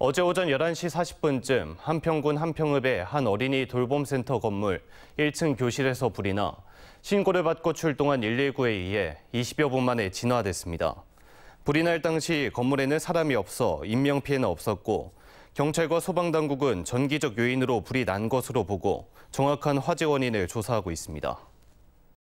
어제 오전 11시 40분쯤 한평군 한평읍의 한 어린이 돌봄센터 건물 1층 교실에서 불이 나 신고를 받고 출동한 119에 의해 20여 분 만에 진화됐습니다. 불이 날 당시 건물에는 사람이 없어 인명피해는 없었고 경찰과 소방당국은 전기적 요인으로 불이 난 것으로 보고 정확한 화재 원인을 조사하고 있습니다.